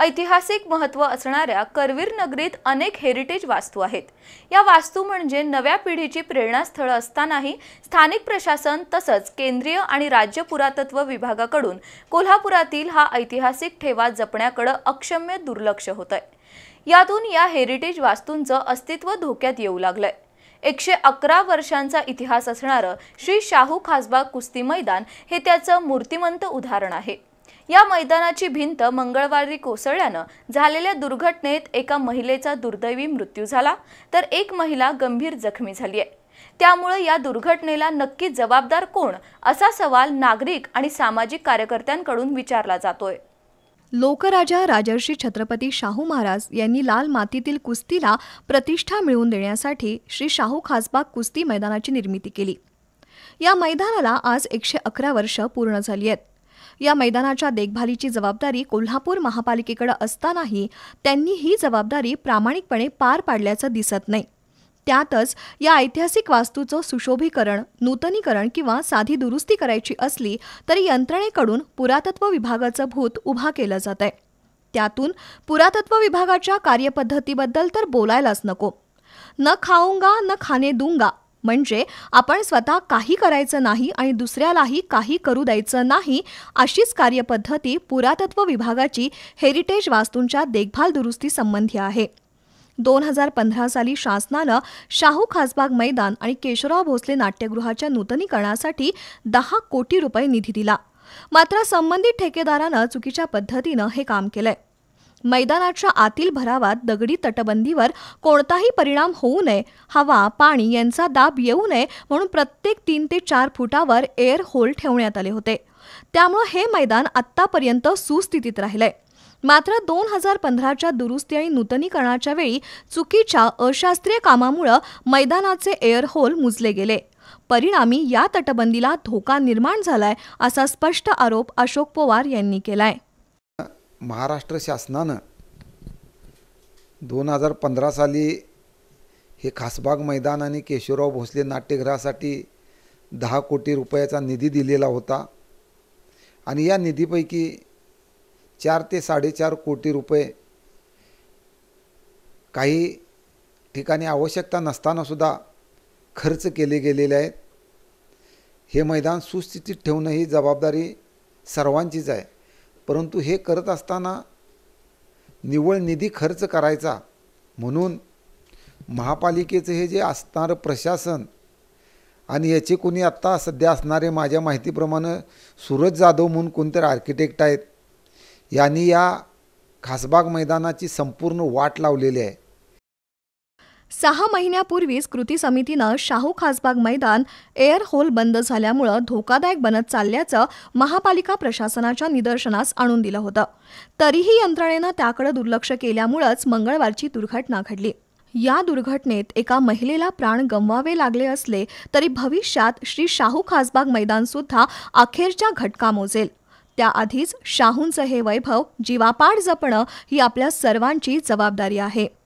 ऐतिहासिक महत्त्व असणाऱ्या करवीर नगरीत अनेक हेरिटेज वास्तू आहेत या वास्तू म्हणजे नव्या पिढीची प्रेरणास्थळं असतानाही स्थानिक प्रशासन तसंच केंद्रीय आणि राज्य पुरातत्व विभागाकडून कोल्हापुरातील हा ऐतिहासिक ठेवा जपण्याकडं अक्षम्य दुर्लक्ष होत यातून या हेरिटेज वास्तूंचं अस्तित्व धोक्यात येऊ लागलंय एकशे अकरा वर्षांचा इतिहास असणारं श्री शाहू खासबाग कुस्ती मैदान हे त्याचं मूर्तिमंत उदाहरण आहे या मैदानाची भिंत मंगळवारी कोसळल्यानं झालेल्या दुर्घटनेत एका महिलेचा दुर्दैवी मृत्यू झाला तर एक महिला गंभीर जखमी झाली आहे त्यामुळे या दुर्घटनेला नक्की जबाबदार कोण असा सवाल नागरिक आणि सामाजिक कार्यकर्त्यांकडून विचारला जातोय लोकराजा राजर्षी छत्रपती शाहू महाराज यांनी लाल मातीतील कुस्तीला प्रतिष्ठा मिळवून देण्यासाठी श्री शाहू खासबाग कुस्ती मैदानाची निर्मिती केली या मैदानाला आज एकशे अकरा वर्ष पूर्ण झाली आहेत या मैदानाच्या देखभालीची जबाबदारी कोल्हापूर महापालिकेकडे असतानाही त्यांनी ही जबाबदारी प्रामाणिकपणे पार पाडल्याचं दिसत नाही त्यातच या ऐतिहासिक वास्तूचं सुशोभीकरण नूतनीकरण किंवा साधी दुरुस्ती करायची असली तरी यंत्रणेकडून पुरातत्व विभागाचं भूत उभा केलं जात आहे त्यातून पुरातत्व विभागाच्या कार्यपद्धतीबद्दल तर बोलायलाच नको न खाऊंगा न खाणे दूंगा म्हणजे आपण स्वतः काही करायचं नाही आणि दुसऱ्यालाही काही करू द्यायचं नाही अशीच कार्यपद्धती पुरातत्व विभागाची हेरिटेज वास्तूंच्या देखभाल दुरुस्ती संबंधी आहे दोन हजार पंधरा साली शासनानं शाहू खासबाग मैदान आणि केशवराव भोसले नाट्यगृहाच्या नूतनीकरणासाठी दहा कोटी रुपये निधी दिला मात्र संबंधित ठेकेदारानं चुकीच्या पद्धतीनं हे काम केलंय मैदानाच्या आतील भरावात दगडी तटबंदीवर कोणताही परिणाम होऊ नये हवा पाणी यांचा दाब येऊ नये म्हणून प्रत्येक तीन ते चार फुटावर एअर होल ठेवण्यात आले होते त्यामुळं हे मैदान आत्तापर्यंत सुस्थितीत राहिलंय मात्र दोन हजार पंधराच्या दुरुस्ती आणि नूतनीकरणाच्या वेळी चुकीच्या अशास्त्रीय कामामुळं मैदानाचे एअर होल मुजले गेले परिणामी या तटबंदीला धोका निर्माण झालाय असा स्पष्ट आरोप अशोक पवार यांनी केलाय महाराष्ट्र शासनानं दोन हजार पंधरा साली हे खासबाग मैदान आणि केशवराव भोसले नाट्यगृहासाठी दहा कोटी रुपयाचा निधी दिलेला होता आणि या निधीपैकी चार ते साडेचार कोटी रुपये काही ठिकाणी आवश्यकता नसतानासुद्धा खर्च केले गेलेले आहेत हे मैदान सुस्थितीत ठेवणं ही जबाबदारी सर्वांचीच आहे परंतु हे करत असताना निव्वळ निधी खर्च करायचा म्हणून महापालिकेचं हे जे असणारं प्रशासन आणि याचे कोणी आत्ता सध्या असणारे माझ्या माहितीप्रमाणे सूरज जाधव म्हणून कोणतरी आर्किटेक्ट आहेत यांनी या खासबाग मैदानाची संपूर्ण वाट लावलेली आहे सहा महिन्यापूर्वीच कृती समितीनं शाहू खासबाग मैदान एअर होल बंद झाल्यामुळं धोकादायक बनत चालल्याचं महापालिका प्रशासनाच्या निदर्शनास आणून दिलं होतं तरीही यंत्रणेनं त्याकडे दुर्लक्ष केल्यामुळंच मंगळवारची दुर्घटना घडली या दुर्घटनेत एका महिलेला प्राण गमवावे लागले असले तरी भविष्यात श्री शाहू खासबाग मैदान सुद्धा अखेरच्या घटका मोजेल त्याआधीच शाहूंचं हे वैभव जीवापाड जपणं ही आपल्या सर्वांची जबाबदारी आहे